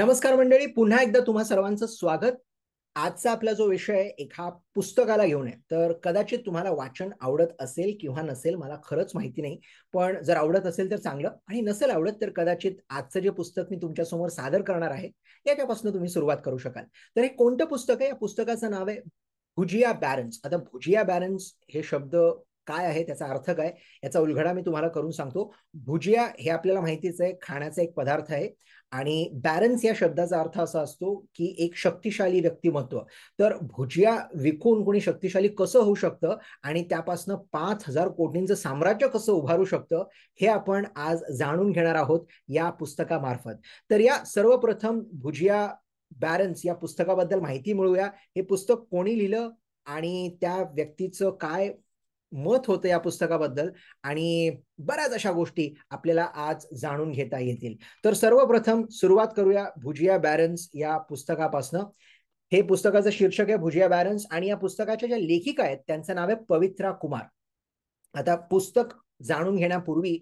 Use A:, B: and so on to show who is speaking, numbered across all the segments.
A: नमस्कार मंडळी पुन्हा एकदा तुम्हा सर्वांचं स्वागत आजचा आपला जो विषय आहे एका पुस्तकाला घेऊन आहे तर कदाचित तुम्हाला वाचन आवडत असेल किंवा नसेल मला खरंच माहिती नाही पण जर आवडत असेल तर चांगलं आणि नसेल आवडत तर कदाचित आजचं जे पुस्तक मी तुमच्यासमोर सादर करणार आहे याच्यापासून तुम्ही सुरुवात करू शकाल तर हे कोणतं पुस्तक आहे या पुस्तकाचं नाव आहे भुजिया बॅरन्स आता भुजिया बॅरन्स हे शब्द काय आहे त्याचा अर्थ काय याचा उलगडा मी तुम्हाला करून सांगतो भुजिया हे आपल्याला माहितीच आहे खाण्याचा एक पदार्थ आहे आणि बॅरन्स या शब्दाचा अर्थ असा असतो की एक शक्तिशाली व्यक्तिमत्व तर भुजिया विकून कोणी शक्तिशाली कसं होऊ शकतं आणि त्यापासनं पाच हजार कोटींचं साम्राज्य कसं उभारू शकतं हे आपण आज जाणून घेणार आहोत या पुस्तकामार्फत तर या सर्वप्रथम भुजिया बॅरन्स या पुस्तकाबद्दल माहिती मिळूया हे पुस्तक कोणी लिहिलं आणि त्या व्यक्तीचं काय मत होतं या पुस्तकाबद्दल आणि बऱ्याच अशा गोष्टी आपल्याला आज जाणून घेता येतील तर सर्वप्रथम सुरुवात करूया भुजिया बॅरन्स या पुस्तकापासनं हे पुस्तकाचं शीर्षक आहे भुजिया बॅरन्स आणि या पुस्तकाच्या ज्या लेखिका आहेत त्यांचं नाव आहे पवित्रा कुमार आता पुस्तक जाणून घेण्यापूर्वी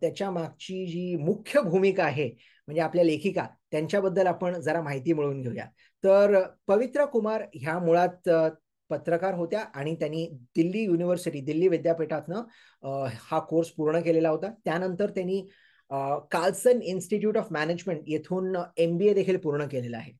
A: त्याच्या मागची जी मुख्य भूमिका आहे म्हणजे आपल्या लेखिका त्यांच्याबद्दल आपण जरा माहिती मिळवून घेऊया तर पवित्रा कुमार ह्या मुळात पत्रकार होत्या आणि त्यांनी दिल्ली युनिव्हर्सिटी दिल्ली विद्यापीठातनं हा कोर्स पूर्ण केलेला होता त्यानंतर त्यांनी कार्लसन इन्स्टिट्यूट ऑफ मॅनेजमेंट येथून एम बी ए देखील पूर्ण केलेलं आहे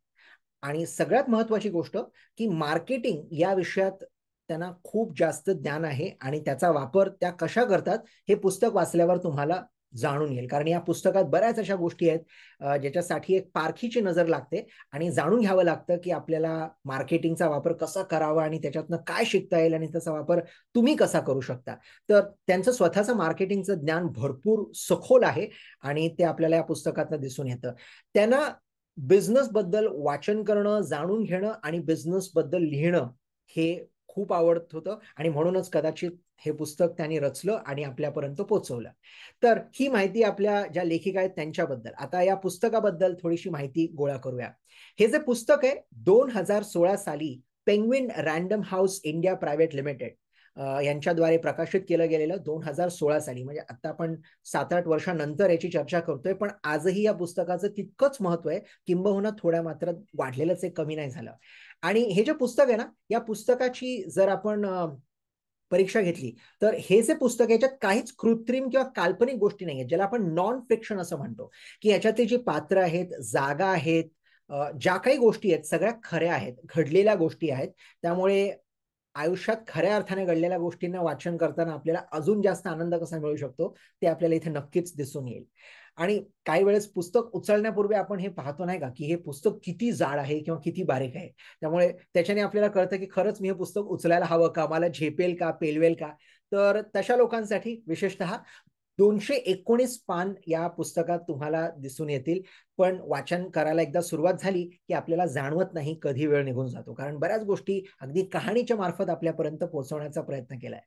A: आणि सगळ्यात महत्वाची गोष्ट की मार्केटिंग या विषयात त्यांना खूप जास्त ज्ञान आहे आणि त्याचा वापर त्या कशा करतात हे पुस्तक वाचल्यावर तुम्हाला जाणून येईल कारण या पुस्तकात बऱ्याच अशा गोष्टी आहेत ज्याच्यासाठी एक पारखीची नजर लागते आणि जाणून घ्यावं लागतं की आपल्याला मार्केटिंगचा वापर कसा करावा आणि त्याच्यातनं काय शिकता येईल आणि त्याचा वापर तुम्ही कसा करू शकता तर त्यांचं स्वतःचं मार्केटिंगचं ज्ञान भरपूर सखोल आहे आणि ते आपल्याला या पुस्तकातनं दिसून येतं त्यांना बिझनेसबद्दल वाचन करणं जाणून घेणं आणि बिझनेसबद्दल लिहिणं हे खूप आवडत होतं आणि म्हणूनच कदाचित हे पुस्तक त्यांनी रचलं आणि आपल्यापर्यंत पोचवलं तर ही माहिती आपल्या ज्या लेखिका आहेत त्यांच्याबद्दल आता या पुस्तकाबद्दल थोडीशी माहिती गोळा करूया हे जे पुस्तक आहे दोन हजार सोळा साली Penguin Random House India private limited यांच्याद्वारे प्रकाशित केलं गेलेलं दोन हजार सोळा साली म्हणजे आता आपण सात आठ वर्षानंतर याची चर्चा करतोय पण आजही या पुस्तकाचं तितकंच महत्व आहे किंबहुना थोड्या मात्र वाढलेलंच हे कमी नाही झालं आणि हे जे पुस्तक आहे ना या पुस्तकाची जर आपण परीक्षा घेतली तर हे जे पुस्तक याच्यात काहीच कृत्रिम किंवा काल्पनिक गोष्टी नाही आहेत ज्याला आपण नॉन फिक्शन असं म्हणतो की याच्यातली जी पात्र आहेत जागा आहेत ज्या काही गोष्टी आहेत सगळ्या खऱ्या आहेत घडलेल्या गोष्टी आहेत त्यामुळे आयुष्यात खऱ्या अर्थाने घडलेल्या गोष्टींना वाचन करताना आपल्याला अजून जास्त आनंद कसा मिळू शकतो ते आपल्याला इथे नक्कीच दिसून येईल आणि काही वेळेस पुस्तक उचलण्यापूर्वी आपण हे पाहतो नाही का की हे पुस्तक किती जाड आहे किंवा किती बारीक आहे त्यामुळे त्याच्याने आपल्याला कळतं की खरंच मी हे पुस्तक उचलायला हवं का मला झेपेल का पेलवेल का तर तशा लोकांसाठी विशेषतः दोनशे एकोणीस पान या पुस्तकात तुम्हाला दिसून येतील पण वाचन करायला एकदा सुरुवात झाली की आपल्याला जाणवत नाही कधी वेळ निघून जातो कारण बऱ्याच गोष्टी अगदी कहाणीच्या मार्फत आपल्यापर्यंत पोहोचवण्याचा प्रयत्न केलाय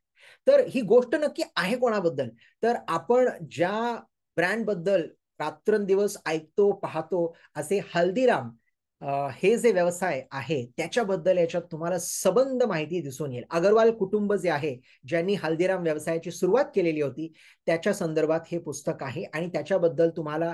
A: तर ही गोष्ट नक्की आहे कोणाबद्दल तर आपण ज्या ब्रँड बद्दल रात्रंदिवस ऐकतो पाहतो असे हल्दीराम हे जे व्यवसाय आहे त्याच्याबद्दल याच्यात तुम्हाला सबंध माहिती दिसून येईल अगरवाल कुटुंब जे आहे ज्यांनी हल्दीराम व्यवसायाची सुरुवात केलेली होती त्याच्या संदर्भात हे पुस्तक आहे आणि त्याच्याबद्दल तुम्हाला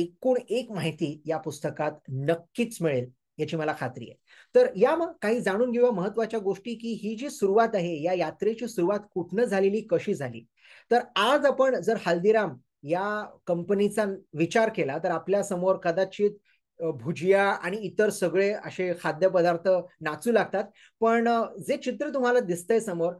A: एकूण एक माहिती या पुस्तकात नक्कीच मिळेल याची मला खात्री आहे तर या मग काही जाणून घेऊया महत्वाच्या गोष्टी की ही जी सुरुवात आहे या यात्रेची सुरुवात कुठनं झालेली कशी झाली तर आज आपण जर हल्दीराम या कंपनीचा विचार केला तर आपल्या समोर कदाचित भुजिया आणि इतर सगळे असे खाद्यपदार्थ नाचू लागतात पण जे चित्र तुम्हाला दिसतंय समोर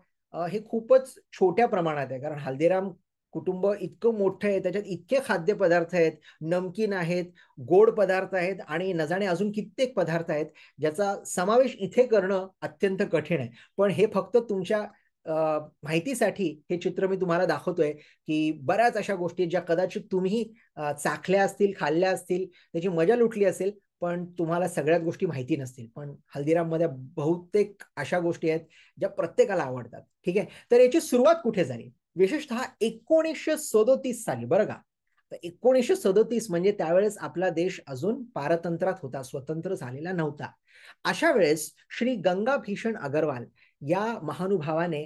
A: हे खूपच छोट्या प्रमाणात आहे कारण हल्दीराम कुटुंब इतकं मोठं आहे त्याच्यात इतके खाद्यपदार्थ आहेत नमकीन आहेत गोड पदार्थ आहेत आणि नजाणे अजून कित्येक पदार्थ आहेत ज्याचा समावेश इथे करणं अत्यंत कठीण आहे पण हे फक्त तुमच्या माहितीसाठी हे चित्र मी तुम्हाला दाखवतोय की बऱ्याच अशा गोष्टी ज्या कदाचित तुम्ही चाखल्या असतील खाल्ल्या असतील त्याची मजा लुटली असेल पण तुम्हाला सगळ्यात गोष्टी माहिती नसतील पण हल्दीराम मध्ये बहुतेक अशा गोष्टी आहेत ज्या प्रत्येकाला आवडतात ठीक आहे तर याची सुरुवात कुठे झाली विशेषतः एकोणीसशे सदोतीस साली बरं का तर एकोणीसशे सदोतीस म्हणजे त्यावेळेस आपला देश अजून पारतंत्रात होता स्वतंत्र झालेला नव्हता अशा वेळेस श्री गंगाभीषण अगरवाल या महानुभावाने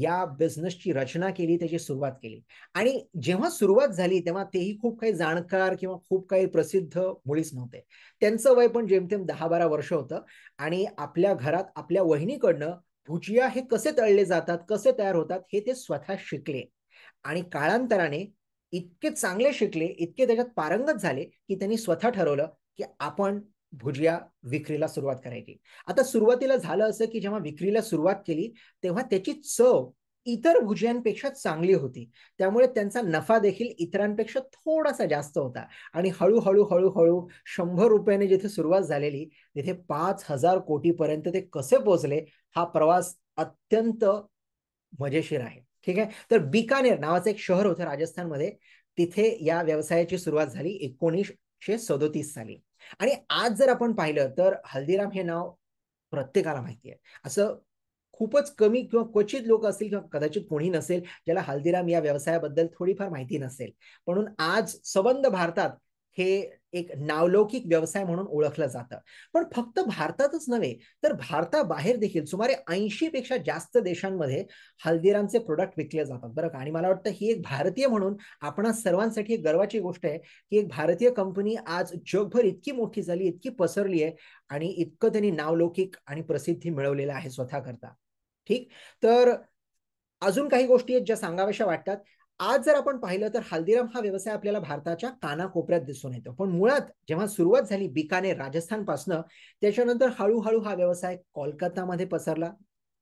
A: या बिझनेसची रचना केली त्याची सुरुवात केली आणि जेव्हा सुरुवात झाली तेव्हा तेही खूप काही जाणकार किंवा खूप काही प्रसिद्ध मुळीच नव्हते त्यांचं वय पण जेमतेम दहा बारा वर्ष होतं आणि आपल्या घरात आपल्या वहिनीकडनं भुजिया हे कसे तळले जातात कसे तयार होतात हे ते स्वतः शिकले आणि काळांतराने इतके चांगले शिकले इतके त्याच्यात पारंगत झाले की त्यांनी स्वतः ठरवलं की आपण भुजिया विक्रीला सुरुवात करायची आता सुरुवातीला झालं असं की जेव्हा विक्रीला सुरुवात केली तेव्हा त्याची चव इतर भुजियांपेक्षा चांगली होती त्यामुळे त्यांचा नफा देखील इतरांपेक्षा थोडासा जास्त होता आणि हळूहळू हळूहळू शंभर रुपयाने जिथे सुरुवात झालेली तिथे पाच हजार कोटीपर्यंत ते कसे पोचले हा प्रवास अत्यंत मजेशीर आहे ठीक आहे तर बिकानेर नावाचं एक शहर होतं राजस्थानमध्ये तिथे या व्यवसायाची सुरुवात झाली एकोणीसशे सदोतीस साली आणि आज जर आपण पाहिलं तर हल्दीराम हे नाव प्रत्येकाला माहिती आहे असं खूपच कमी किंवा क्वचित लोक असतील किंवा कदाचित कोणी नसेल ज्याला हल्दीराम या व्यवसायाबद्दल थोडीफार माहिती नसेल म्हणून आज सबंध भारतात हे एक नावलौकिक व्यवसाय म्हणून ओळखलं जातं पण फक्त भारतातच नव्हे तर भारताबाहेर देखील सुमारे ऐंशी पेक्षा जास्त देशांमध्ये हल्दीरामचे प्रोडक्ट विकले जातात बरं का आणि मला वाटतं ही एक भारतीय म्हणून आपण सर्वांसाठी एक गर्वाची गोष्ट आहे की एक भारतीय कंपनी आज जगभर इतकी मोठी झाली इतकी पसरली आहे आणि इतकं त्यांनी नावलौकिक आणि प्रसिद्धी मिळवलेलं आहे स्वतःकरता ठीक तर अजून काही गोष्टी आहेत ज्या सांगाव्याशा वाटतात आज जर आपण पाहिलं तर हल्दीराम हा व्यवसाय आपल्याला भारताच्या कानाकोपऱ्यात दिसून येतो पण मुळात जेव्हा सुरुवात झाली बिकानेर राजस्थानपासनं त्याच्यानंतर हळूहळू हा व्यवसाय कोलकातामध्ये पसरला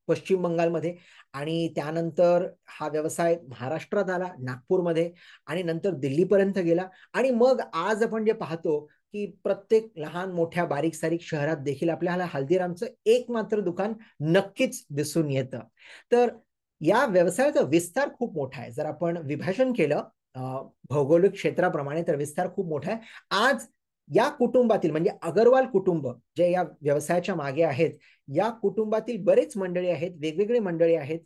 A: पश्चिम बंगालमध्ये आणि त्यानंतर हा व्यवसाय महाराष्ट्रात आला नागपूरमध्ये आणि नंतर दिल्लीपर्यंत गेला आणि मग आज आपण जे पाहतो की प्रत्येक लहान मोठ्या बारीक सारीक शहरात देखील आपल्याला हल्दीरामचं एक मात्र दुकान नक्कीच दिसून येतं तर या व्यवसायाचा विस्तार खूप मोठा आहे जर आपण विभाजन केलं भौगोलिक क्षेत्राप्रमाणे तर विस्तार खूप मोठा आहे आज या कुटुंबातील म्हणजे अगरवाल कुटुंब जे या व्यवसायाच्या मागे आहेत या कुटुंबातील बरेच मंडळी आहेत वेगवेगळे मंडळी आहेत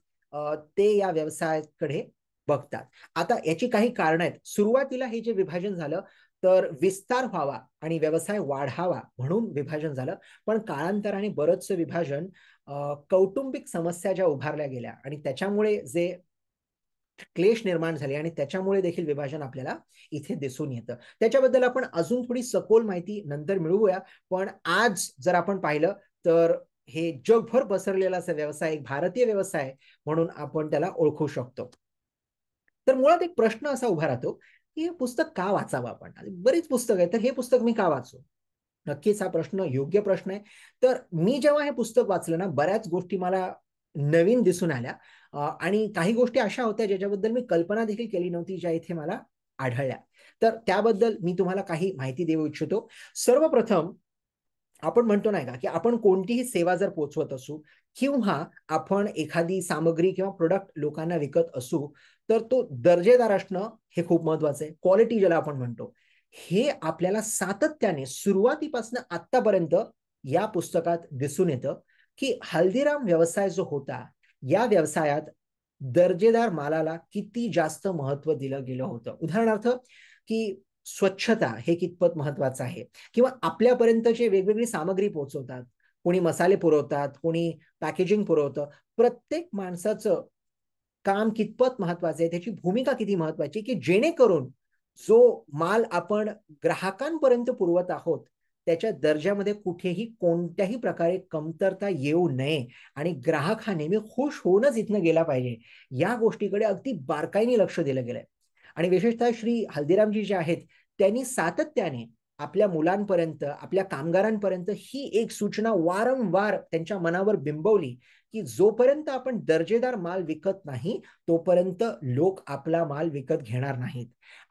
A: ते या व्यवसायाकडे बघतात आता याची काही कारणं आहेत सुरुवातीला हे जे विभाजन झालं तर विस्तार व्हावा आणि व्यवसाय वाढावा म्हणून विभाजन झालं पण काळांतराने बरंचसं विभाजन कौटुंबिक समस्या ज्या उभारल्या गेल्या आणि त्याच्यामुळे जे क्लेश निर्माण झाले आणि त्याच्यामुळे देखील विभाजन आपल्याला इथे दिसून येतं त्याच्याबद्दल आपण अजून थोडी सखोल माहिती नंतर मिळवूया पण आज जर आपण पाहिलं तर हे जगभर पसरलेला असा व्यवसाय एक भारतीय व्यवसाय म्हणून आपण त्याला ओळखू शकतो तर मुळात एक प्रश्न असा उभा राहतो की हे पुस्तक का वाचावं आपण बरीच पुस्तक आहे तर हे पुस्तक मी का वाचू नक्कीच हा प्रश्न योग्य प्रश्न आहे तर मी जेव्हा हे पुस्तक वाचलं ना बऱ्याच गोष्टी मला नवीन दिसून आल्या आणि काही गोष्टी अशा होत्या ज्याच्याबद्दल मी कल्पना देखील केली नव्हती ज्या इथे मला आढळल्या तर त्याबद्दल मी तुम्हाला काही माहिती देऊ इच्छितो सर्वप्रथम आपण म्हणतो नाही का की आपण कोणतीही सेवा जर पोचवत असू किंवा आपण एखादी सामग्री किंवा प्रोडक्ट लोकांना विकत असू तर तो दर्जेदार असणं हे खूप महत्वाचं आहे क्वालिटी ज्याला आपण म्हणतो हे आपल्याला सातत्याने सुरुवातीपासून आतापर्यंत या पुस्तकात दिसून येतं की हल्दीराम व्यवसाय जो होता या व्यवसायात दर्जेदार मालाला किती जास्त महत्व दिलं गेलं होतं उदाहरणार्थ की स्वच्छता हे कितपत महत्वाचं आहे किंवा आपल्यापर्यंत जे वेगवेगळी सामग्री पोहोचवतात कोणी मसाले पुरवतात कोणी पॅकेजिंग पुरवतं प्रत्येक माणसाचं काम कितपत महत्वाचं आहे त्याची भूमिका किती महत्वाची की जेणेकरून जो माल आपण ग्राहकांपर्यंत पुरवत आहोत त्याच्या दर्जामध्ये कुठेही कोणत्याही प्रकारे कमतरता येऊ नये आणि ग्राहक हा नेहमी खुश होऊनच इथनं गेला पाहिजे या गोष्टीकडे अगदी बारकाईने लक्ष दिलं गेलंय आणि विशेषतः श्री हल्दीरामजी जे आहेत त्यांनी सातत्याने आपल्या मुलांपर्यंत आपल्या कामगारांपर्यंत ही एक सूचना वारंवार त्यांच्या मनावर बिंबवली की जोपर्यंत आपण दर्जेदार माल विकत नाही तोपर्यंत लोक आपला माल विकत घेणार नाहीत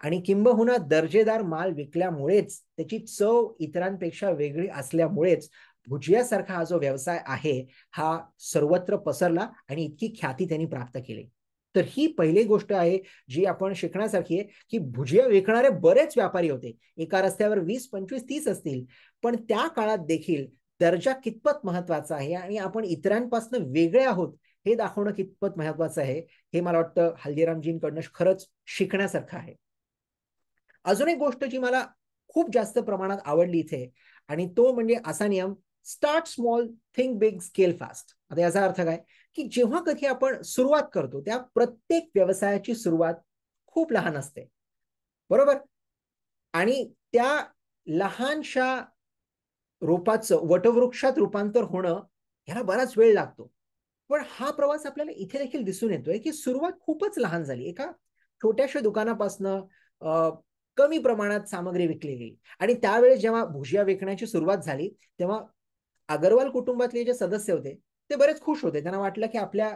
A: आणि किंबहुना दर्जेदार माल विकल्यामुळेच त्याची चव इतरांपेक्षा वेगळी असल्यामुळेच भुजियासारखा हा जो व्यवसाय आहे हा सर्वत्र पसरला आणि इतकी ख्याती त्यांनी प्राप्त केली तर ही पहिली गोष्ट आहे जी आपण शिकण्यासारखी आहे की भुजिया विकणारे बरेच व्यापारी होते एका रस्त्यावर वीस पंचवीस तीस असतील पण त्या काळात देखील दर्जा कितपत महत्वाचा आहे आणि आपण इतरांपासून वेगळे आहोत हे दाखवणं कितपत महत्वाचं आहे हे मला वाटतं हल्दीरामजींकडनं खरंच शिकण्यासारखं आहे अजून एक गोष्ट जी मला खूप जास्त प्रमाणात आवडली इथे आणि तो म्हणजे असा नियम start small think big scale fast आता याचा अर्थ काय की जेव्हा कधी आपण सुरुवात करतो त्या प्रत्येक व्यवसायाची सुरुवात खूप लहान असते बरोबर आणि त्या लहानशा रोपाचं वटवृक्षात रूपांतर होणं ह्याला बराच वेळ लागतो पण हा प्रवास आपल्याला इथे देखील दिसून येतोय की सुरुवात खूपच लहान झाली एका छोट्याशा दुकानापासनं कमी प्रमाणात सामग्री विकली गेली आणि त्यावेळेस जेव्हा भुजिया विकण्याची सुरुवात झाली तेव्हा अगरवाल कुटुंबातले जे सदस्य होते ते बरेच खुश होते त्यांना वाटलं की आपल्या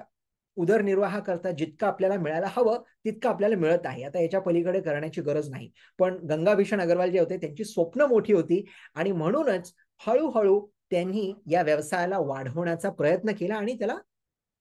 A: उदरनिर्वाहाकरता जितकं आपल्याला मिळायला हवं तितकं आपल्याला मिळत आहे आता याच्या पलीकडे करण्याची गरज नाही पण गंगाभीषण अग्रवाल जे होते त्यांची स्वप्न मोठी होती आणि म्हणूनच हळूहळू त्यांनी या व्यवसायाला वाढवण्याचा प्रयत्न केला आणि त्याला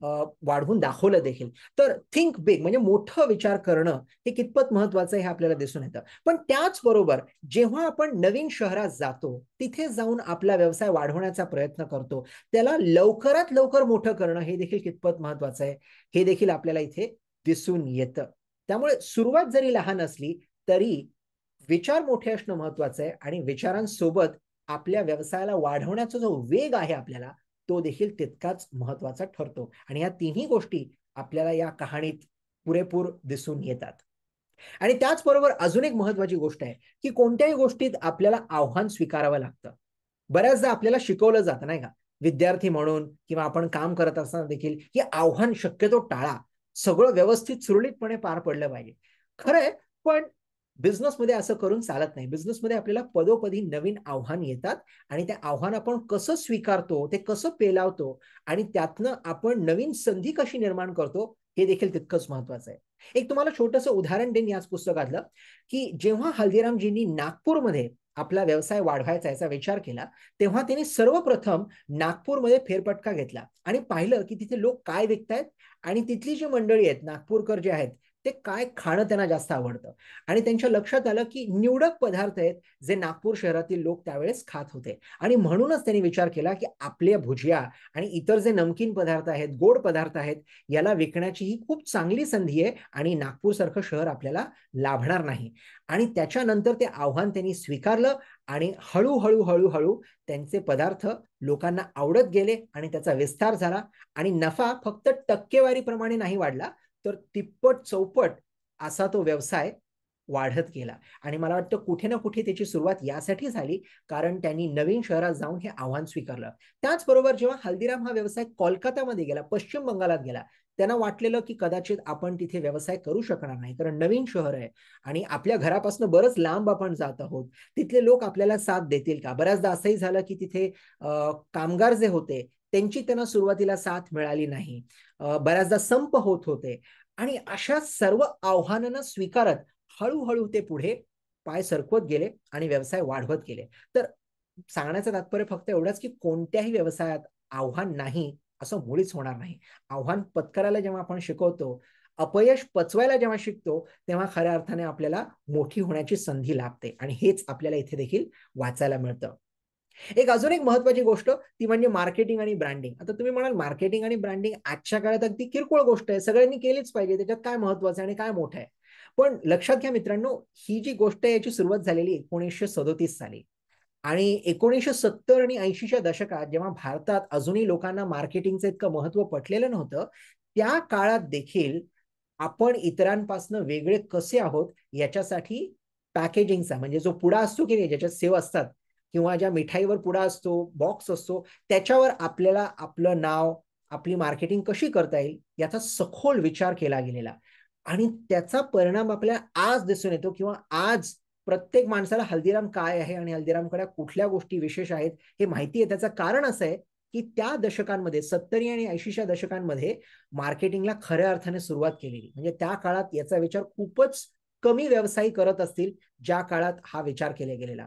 A: वाढवून दाखवलं देखील तर थिंक बिग म्हणजे मोठं विचार करणं हे कितपत महत्वाचं हे आपल्याला दिसून येतं पण त्याचबरोबर जेव्हा आपण नवीन शहरात जातो तिथे जाऊन आपला व्यवसाय वाढवण्याचा प्रयत्न करतो त्याला लवकरात लवकर मोठं करणं हे देखील कितपत महत्वाचं आहे हे देखील आपल्याला इथे दिसून येतं त्यामुळे सुरुवात जरी लहान असली तरी विचार मोठे असणं महत्वाचं आहे आणि विचारांसोबत आपल्या व्यवसायाला वाढवण्याचा जो वेग आहे आपल्याला तो देखील तितकाच महत्वाचा ठरतो आणि या तिन्ही गोष्टी आपल्याला या कहाणीत पुरेपूर दिसून येतात आणि त्याचबरोबर अजून एक महत्वाची गोष्ट आहे की कोणत्याही गोष्टीत आपल्याला आव्हान स्वीकारावं लागतं बऱ्याचदा आपल्याला शिकवलं जातं नाही का विद्यार्थी म्हणून किंवा आपण काम करत असताना देखील हे आव्हान शक्यतो टाळा सगळं व्यवस्थित सुरळीतपणे पार पडलं पाहिजे खरंय पण बिझनेसमध्ये असं करून चालत नाही बिझनेसमध्ये आपल्याला पदोपदी नवीन आव्हान येतात आणि त्या आव्हान आपण कसं स्वीकारतो ते कसं पेलावतो आणि त्यातनं आपण नवीन संधी कशी निर्माण करतो हे देखील तितकंच महत्वाचं आहे एक तुम्हाला छोटंसं उदाहरण देईन याच पुस्तकातलं की जेव्हा हल्दीरामजींनी नागपूरमध्ये आपला व्यवसाय वाढवायचा याचा विचार केला तेव्हा त्यांनी सर्वप्रथम नागपूरमध्ये फेरपटका घेतला आणि पाहिलं की तिथे लोक काय विकतायत आणि तिथली जी मंडळी आहेत नागपूरकर जे आहेत ते काय खाणं त्यांना जास्त आवडतं आणि त्यांच्या लक्षात आलं की निवडक पदार्थ आहेत जे नागपूर शहरातील लोक त्यावेळेस खात होते आणि म्हणूनच त्यांनी विचार केला की आपल्या भुजिया आणि इतर जे नमकीन पदार्थ आहेत गोड पदार्थ आहेत याला विकण्याची ही खूप चांगली संधी आहे आणि नागपूर सारखं शहर आपल्याला लाभणार नाही आणि त्याच्यानंतर ते आव्हान त्यांनी स्वीकारलं आणि हळूहळू हळूहळू त्यांचे पदार्थ लोकांना आवडत गेले आणि त्याचा विस्तार झाला आणि नफा फक्त टक्केवारी प्रमाणे नाही वाढला तर तिप्पट चौपट असा तो व्यवसाय वाढत गेला आणि मला वाटतं कुठे ना कुठे त्याची सुरुवात यासाठी झाली कारण त्यांनी नवीन शहरात जाऊन हे आव्हान स्वीकारलं त्याचबरोबर जेव्हा हल्दीराम हा व्यवसाय कोलकातामध्ये गेला पश्चिम बंगालात गेला त्यांना वाटलेलं की कदाचित आपण तिथे व्यवसाय करू शकणार नाही कारण नवीन शहर आहे आणि आपल्या घरापासून बरंच लांब आपण जात आहोत तिथले लोक आपल्याला साथ देतील का बऱ्याचदा असंही झालं की तिथे कामगार जे होते त्यांची त्यांना सुरुवातीला साथ मिळाली नाही बऱ्याचदा संप होत होते आणि अशा सर्व आव्हानांना स्वीकारत हळूहळू ते पुढे पाय सरकवत गेले आणि व्यवसाय वाढवत गेले तर सांगण्याचं तात्पर्य फक्त एवढंच की कोणत्याही व्यवसायात आव्हान नाही असं मुळीच होणार नाही आव्हान पत्करायला जेव्हा आपण शिकवतो अपयश पचवायला जेव्हा शिकतो तेव्हा खऱ्या अर्थाने आपल्याला मोठी होण्याची संधी लाभते आणि हेच आपल्याला इथे देखील वाचायला मिळतं एक अजून एक महत्वाची गोष्ट ती म्हणजे मार्केटिंग आणि ब्रँडिंग आता तुम्ही म्हणाल मार्केटिंग आणि ब्रँडिंग आजच्या काळात अगदी किरकोळ गोष्ट आहे सगळ्यांनी केलीच पाहिजे त्याच्यात काय महत्वाचं आहे आणि काय मोठं आहे पण लक्षात घ्या मित्रांनो ही जी गोष्ट आहे याची सुरुवात झालेली एकोणीसशे सदोतीस साली आणि एकोणीसशे सत्तर आणि ऐंशीच्या दशकात जेव्हा भारतात अजूनही लोकांना मार्केटिंगचं इतकं महत्व पटलेलं नव्हतं त्या काळात देखील आपण इतरांपासून वेगळे कसे आहोत याच्यासाठी पॅकेजिंगचा म्हणजे जो पुढा असतो की नाही ज्याच्यात सेव असतात किंवा ज्या मिठाईवर पुडा असतो बॉक्स असतो त्याच्यावर आपल्याला आपलं नाव आपली मार्केटिंग कशी करता येईल याचा सखोल विचार केला गेलेला आणि त्याचा परिणाम आपल्याला आज दिसून येतो किंवा आज प्रत्येक माणसाला हल्दीराम काय आहे आणि हल्दीरामकडे कुठल्या गोष्टी विशेष आहेत हे माहिती आहे त्याचं कारण असं आहे की त्या दशकांमध्ये सत्तरी आणि ऐंशीच्या दशकांमध्ये मार्केटिंगला खऱ्या अर्थाने सुरुवात केलेली म्हणजे त्या काळात याचा विचार खूपच कमी व्यवसाय करत असतील ज्या काळात हा विचार केला गेलेला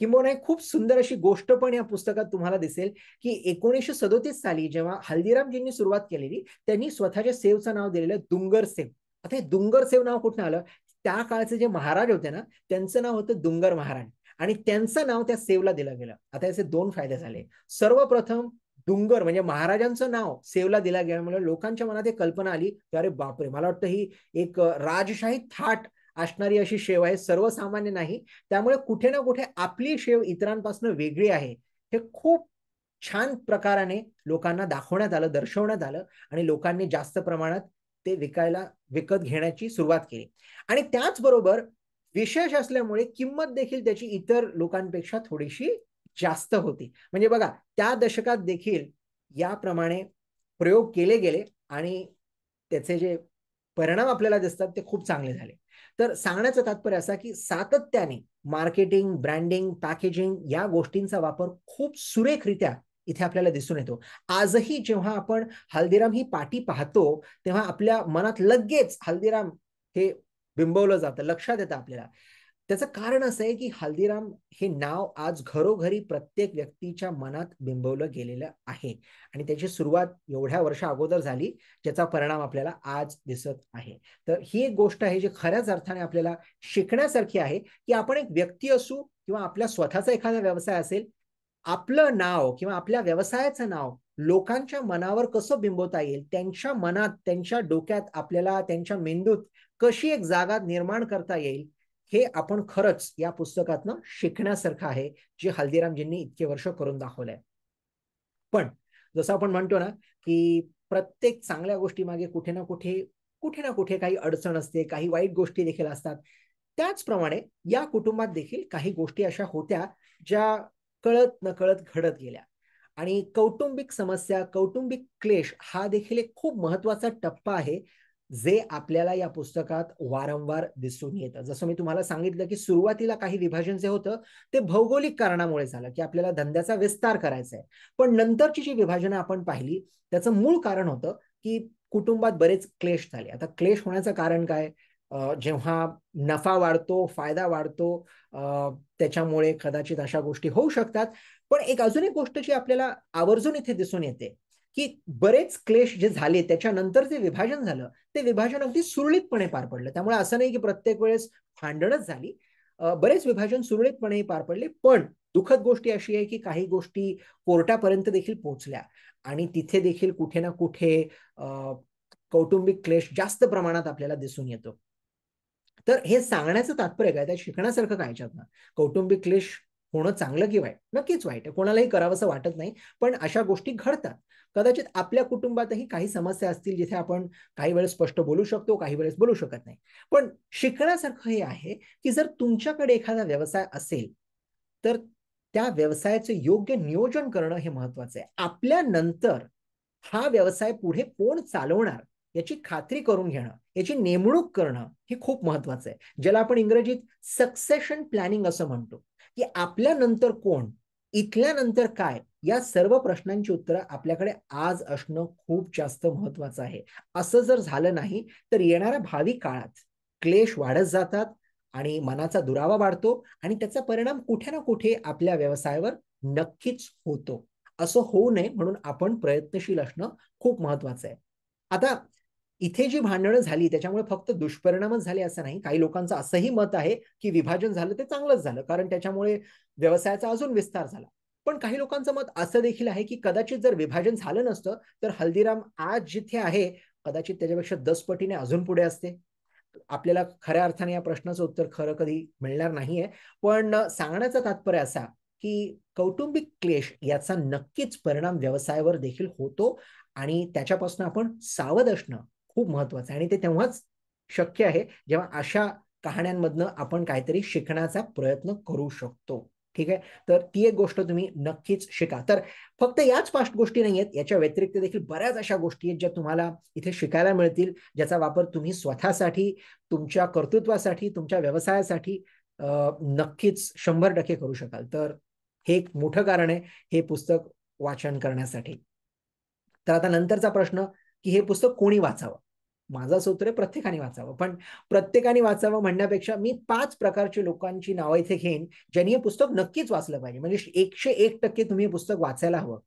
A: किंबहुना एक खूप सुंदर अशी गोष्ट पण या पुस्तकात तुम्हाला दिसेल की एकोणीसशे सदोतीस साली जेव्हा हल्दीरामजींनी सुरुवात केलेली त्यांनी स्वतःच्या सेवचं नाव दिलेलं दुंगर सेव आता हे दुंगर सेव नाव कुठून आलं त्या काळचे जे महाराज होते ना त्यांचं नाव होतं दुंगर महाराज आणि त्यांचं नाव त्या सेवला दिलं गेलं आता याचे दोन फायदे झाले सर्वप्रथम डुंगर म्हणजे महाराजांचं नाव सेवला दिला गेल्यामुळे लोकांच्या मनात एक कल्पना आली की अरे बापरे मला वाटतं ही एक राजशाही थाट असणारी अशी शेव आहे सर्वसामान्य नाही त्यामुळे कुठे ना कुठे आपली शेव इतरांपासून वेगळी आहे हे खूप छान प्रकाराने लोकांना दाखवण्यात आलं दर्शवण्यात आलं आणि लोकांनी जास्त प्रमाणात ते विकायला विकत घेण्याची सुरुवात केली आणि त्याचबरोबर विशेष असल्यामुळे किंमत देखील त्याची इतर लोकांपेक्षा थोडीशी जास्त होती म्हणजे बघा त्या दशकात देखील याप्रमाणे प्रयोग केले गेले आणि त्याचे जे परिणाम आपल्याला दिसतात ते खूप चांगले झाले तर सांगण्याचं तात्पर्य असा की सातत्याने मार्केटिंग ब्रँडिंग पॅकेजिंग या गोष्टींचा वापर खूप सुरेखरित्या इथे आपल्याला दिसून येतो आजही जेव्हा आपण हल्दीराम ही पाटी पाहतो तेव्हा आपल्या मनात लगेच हल्दीराम हे बिंबवलं जातं लक्षात येतं आपल्याला त्याचं कारण असं आहे की हल्दीराम हे नाव आज घरोघरी प्रत्येक व्यक्तीच्या मनात बिंबवलं गेलेलं आहे आणि त्याची सुरुवात एवढ्या वर्षा अगोदर झाली ज्याचा परिणाम आपल्याला आज दिसत आहे तर ही एक गोष्ट आहे जी खऱ्याच अर्थाने आपल्याला शिकण्यासारखी आहे की आपण एक व्यक्ती असू किंवा आपल्या स्वतःचा एखादा व्यवसाय असेल आपलं नाव किंवा आपल्या व्यवसायाचं नाव लोकांच्या मनावर कसं बिंबवता येईल त्यांच्या मनात त्यांच्या डोक्यात आपल्याला त्यांच्या मेंदूत कशी एक जागा निर्माण करता येईल हे आपण खरंच या पुस्तकातनं शिकण्यासारखं आहे जे हल्दीरामजींनी इतके वर्ष करून दाखवलंय पण जसं आपण म्हणतो ना की प्रत्येक चांगल्या गोष्टी मागे कुठे ना कुठे कुठे ना कुठे काही अडचण असते काही वाईट गोष्टी देखील असतात त्याचप्रमाणे या कुटुंबात देखील काही गोष्टी अशा होत्या ज्या कळत न कळत घडत गेल्या आणि कौटुंबिक समस्या कौटुंबिक क्लेश हा देखील एक खूप महत्वाचा टप्पा आहे जे आपल्याला या पुस्तकात वारंवार दिसून येतं जसं मी तुम्हाला सांगितलं की सुरुवातीला काही विभाजन जे होतं ते भौगोलिक कारणामुळे झालं की आपल्याला धंद्याचा विस्तार करायचा आहे पण नंतरची जी विभाजनं आपण पाहिली त्याचं मूळ कारण होतं की कुटुंबात बरेच क्लेश झाले आता क्लेश होण्याचं कारण काय जेव्हा नफा वाढतो फायदा वाढतो त्याच्यामुळे कदाचित अशा गोष्टी होऊ शकतात पण एक अजून एक गोष्ट जी आपल्याला आवर्जून इथे दिसून येते की बरेच क्लेश जे झाले त्याच्यानंतर जे विभाजन झालं ते विभाजन अगदी सुरळीतपणे पार पडलं त्यामुळे असं नाही की प्रत्येक वेळेस भांडणच झाली बरेच विभाजन सुरळीतपणे पार पडले पण दुःखद गोष्टी अशी आहे की काही गोष्टी कोर्टापर्यंत देखील पोहोचल्या आणि तिथे देखील कुठे ना कुठे कौटुंबिक क्लेश जास्त प्रमाणात आपल्याला दिसून येतो तर हे सांगण्याचं तात्पर्य काय त्या शिकण्यासारखं काय ना कौटुंबिक क्लेश होणं चांगलं की वाईट नक्कीच वाईट आहे कोणालाही असं वाटत नाही पण अशा गोष्टी घडतात कदाचित आपल्या कुटुंबातही काही समस्या असतील जिथे आपण काही वेळेस स्पष्ट बोलू शकतो काही वेळेस बोलू शकत नाही पण शिकण्यासारखं हे आहे की जर तुमच्याकडे एखादा व्यवसाय असेल तर त्या व्यवसायाचं योग्य नियोजन करणं हे महत्वाचं आहे आपल्यानंतर हा व्यवसाय पुढे कोण चालवणार याची खात्री करून घेणं याची नेमणूक करणं हे खूप महत्वाचं आहे ज्याला आपण इंग्रजीत सक्सेशन प्लॅनिंग असं म्हणतो की आपल्यानंतर कोण इथल्यानंतर काय या सर्व प्रश्नांची उत्तरं आपल्याकडे आज असणं खूप जास्त महत्वाचं आहे असं जर झालं नाही तर येणाऱ्या भावी काळात क्लेश वाढत जातात आणि मनाचा दुरावा वाढतो आणि त्याचा परिणाम कुठे ना कुठे आपल्या व्यवसायावर नक्कीच होतो असं होऊ नये म्हणून आपण प्रयत्नशील असणं खूप महत्वाचं आहे आता इथे जी भांडणं झाली त्याच्यामुळे फक्त दुष्परिणामच झाले असं नाही काही लोकांचं असंही मत आहे की विभाजन झालं ते चांगलंच झालं कारण त्याच्यामुळे व्यवसायाचा अजून विस्तार झाला पण काही लोकांचं मत असं देखील आहे की कदाचित जर विभाजन झालं नसतं तर हल्दीराम आज जिथे आहे कदाचित त्याच्यापेक्षा दस पटीने अजून पुढे असते आपल्याला खऱ्या अर्थाने या प्रश्नाचं उत्तर खरं कधी मिळणार नाहीये पण सांगण्याचा तात्पर्य असा की कौटुंबिक क्लेश याचा नक्कीच परिणाम व्यवसायावर देखील होतो आणि त्याच्यापासून आपण सावध असणं खूप महत्वाचं आहे आणि ते तेव्हाच शक्य आहे जेव्हा अशा कहाण्यांमधनं आपण काहीतरी शिकण्याचा प्रयत्न करू शकतो ठीक आहे तर ती एक गोष्ट तुम्ही नक्कीच शिका तर फक्त याच पास्ट गोष्टी नाही आहेत याच्या व्यतिरिक्त देखील बऱ्याच अशा गोष्टी आहेत ज्या तुम्हाला इथे शिकायला मिळतील ज्याचा वापर तुम्ही स्वतःसाठी तुमच्या कर्तृत्वासाठी तुमच्या व्यवसायासाठी नक्कीच शंभर टक्के करू शकाल तर हे एक मोठं कारण आहे हे पुस्तक वाचन करण्यासाठी तर आता नंतरचा प्रश्न की हे पुस्तक कोणी वाचावं माझा सूत्र प्रत्येकाने वाचावं पण प्रत्येकाने वाचावं म्हणण्यापेक्षा मी पाच प्रकारची लोकांची नावं इथे घेईन ज्यांनी हे पुस्तक नक्कीच वाचलं पाहिजे म्हणजे एकशे एक टक्के तुम्ही हे पुस्तक वाचायला हवं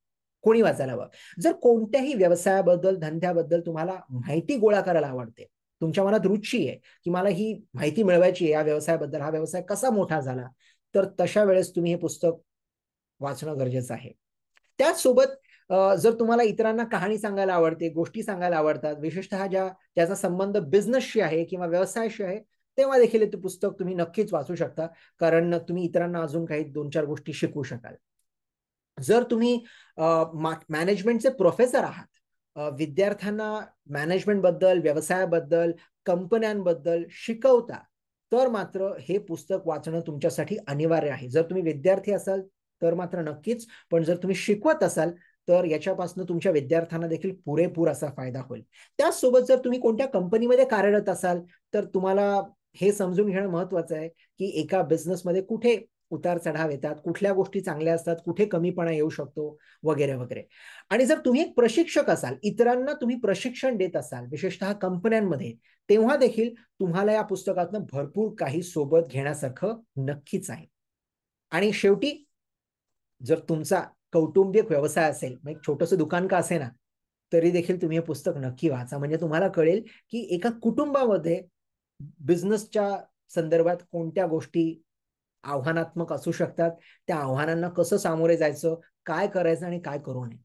A: कोणी वाचायला हवं जर कोणत्याही व्यवसायाबद्दल धंद्याबद्दल तुम्हाला माहिती गोळा करायला आवडते तुमच्या मनात रुची आहे की मला ही माहिती मिळवायची आहे या व्यवसायाबद्दल हा व्यवसाय कसा मोठा झाला तर तशा वेळेस तुम्ही हे पुस्तक वाचणं गरजेचं आहे त्याचसोबत जर तुम्हाला इतरांना कहाणी सांगायला आवडते गोष्टी सांगायला आवडतात विशेषतः ज्या ज्याचा संबंध बिझनेसशी आहे किंवा व्यवसायाशी आहे तेव्हा देखील ते पुस्तक तुम्ही नक्कीच वाचू शकता कारण तुम्ही इतरांना अजून काही दोन चार गोष्टी शिकवू शकाल जर तुम्ही मॅनेजमेंटचे प्रोफेसर आहात विद्यार्थ्यांना मॅनेजमेंटबद्दल व्यवसायाबद्दल कंपन्यांबद्दल शिकवता तर मात्र हे पुस्तक वाचणं तुमच्यासाठी अनिवार्य आहे जर तुम्ही विद्यार्थी असाल तर मात्र नक्कीच पण जर तुम्ही शिकवत असाल तर याच्यापासून तुमच्या विद्यार्थ्यांना देखील पुरेपूर असा फायदा होईल त्याचसोबत जर तुम्ही कोणत्या कंपनीमध्ये कार्यरत असाल तर तुम्हाला हे समजून घेणं महत्वाचं आहे की एका बिझनेसमध्ये कुठे उतार चढाव येतात कुठल्या गोष्टी चांगल्या असतात कुठे कमीपणा येऊ शकतो वगैरे वगैरे आणि जर तुम्ही एक प्रशिक्षक असाल इतरांना तुम्ही प्रशिक्षण देत असाल विशेषतः कंपन्यांमध्ये तेव्हा देखील तुम्हाला या पुस्तकातनं भरपूर काही सोबत घेण्यासारखं नक्कीच आहे आणि शेवटी जर तुमचा कौटुंबिक व्यवसाय असेल म्हणजे छोटस दुकान का असे ना तरी देखील तुम्ही हे पुस्तक नक्की वाचा म्हणजे तुम्हाला कळेल की एका कुटुंबामध्ये बिझनेसच्या संदर्भात कोणत्या गोष्टी आव्हानात्मक असू शकतात त्या आव्हानांना कसं सामोरे जायचं काय करायचं आणि काय करू नये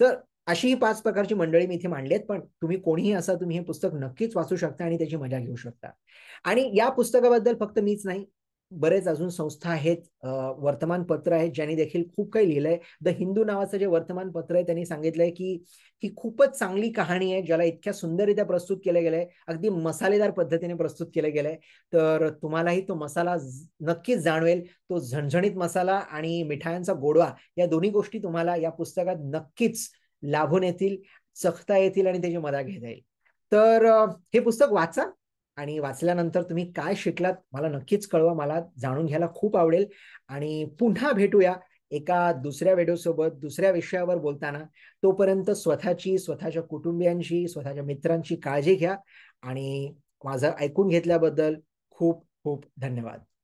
A: तर अशी ही पाच प्रकारची मंडळी मी इथे मांडलेत पण तुम्ही कोणीही असा तुम्ही हे पुस्तक नक्कीच वाचू शकता आणि त्याची मजा घेऊ शकता आणि या पुस्तकाबद्दल फक्त मीच नाही बरेच अजून संस्था आहेत वर्तमानपत्र आहेत ज्यांनी देखील खूप काही लिहिलंय द हिंदू नावाचं जे वर्तमानपत्र आहे त्यांनी सांगितलंय की ही खूपच चांगली कहाणी आहे ज्याला इतक्या सुंदररित्या प्रस्तुत केलं गेलंय अगदी मसालेदार पद्धतीने प्रस्तुत केलं गेलंय तर तुम्हालाही तो मसाला नक्कीच जाणवेल तो झणझणीत मसाला आणि मिठायांचा गोडवा या दोन्ही गोष्टी तुम्हाला या पुस्तकात नक्कीच लाभून येतील चखता येतील आणि त्याची मजा घेता येईल तर हे पुस्तक वाचा आणि वाचल्यानंतर तुम्ही काय शिकलात मला नक्कीच कळवा मला जाणून घ्यायला खूप आवडेल आणि पुन्हा भेटूया एका दुसऱ्या व्हिडिओसोबत दुसऱ्या विषयावर बोलताना तोपर्यंत स्वतःची स्वतःच्या कुटुंबियांशी स्वतःच्या मित्रांची काळजी घ्या आणि माझं ऐकून घेतल्याबद्दल खूप खूप धन्यवाद